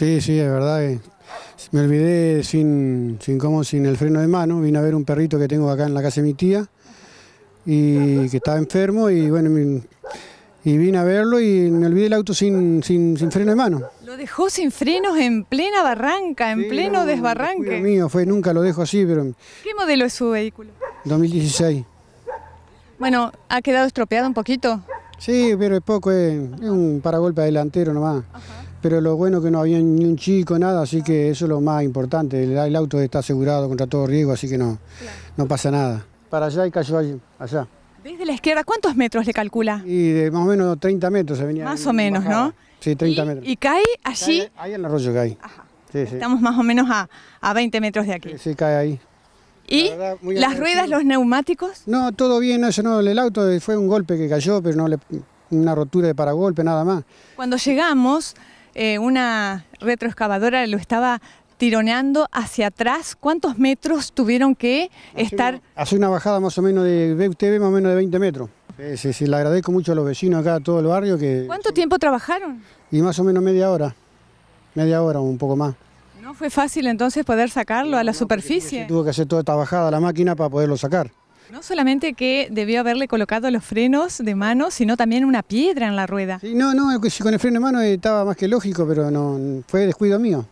Sí, sí, es verdad me olvidé sin, sin, como, sin el freno de mano. Vine a ver un perrito que tengo acá en la casa de mi tía y que estaba enfermo y bueno, y vine a verlo y me olvidé el auto sin, sin, freno de mano. Lo dejó sin frenos en plena barranca, en pleno desbarranque. mío fue, nunca lo dejo así, pero... ¿Qué modelo es su vehículo? 2016. Bueno, ¿ha quedado estropeado un poquito? Sí, pero es poco, es, un paragolpe delantero nomás pero lo bueno que no había ni un chico, nada, así que eso es lo más importante. El, auto está asegurado contra todo riesgo, así que no, no pasa nada. Para allá y cayó allí, allá. Desde la izquierda, ¿cuántos metros le calcula? Y de más o menos 30 metros se venía. Más o menos, ¿no? Sí, 30 metros. ¿Y cae allí? ahí en el arroyo cae. Ajá. Estamos más o menos a, 20 metros de aquí. Sí, cae ahí. ¿Y las ruedas, los neumáticos? No, todo bien, eso no, el auto fue un golpe que cayó, pero no una rotura de paragolpe, nada más. Cuando llegamos, eh, una retroexcavadora lo estaba tironeando hacia atrás. ¿Cuántos metros tuvieron que estar? hace una bajada más o menos de, usted más o menos de 20 metros. Sí, sí, le agradezco mucho a los vecinos acá, a todo el barrio. que. ¿Cuánto tiempo trabajaron? Y más o menos media hora, media hora, o un poco más. ¿No fue fácil entonces poder sacarlo a la superficie? Tuvo que hacer toda esta bajada la máquina para poderlo sacar. No solamente que debió haberle colocado los frenos de mano, sino también una piedra en la rueda. Sí, no, no, con el freno de mano estaba más que lógico, pero no fue descuido mío.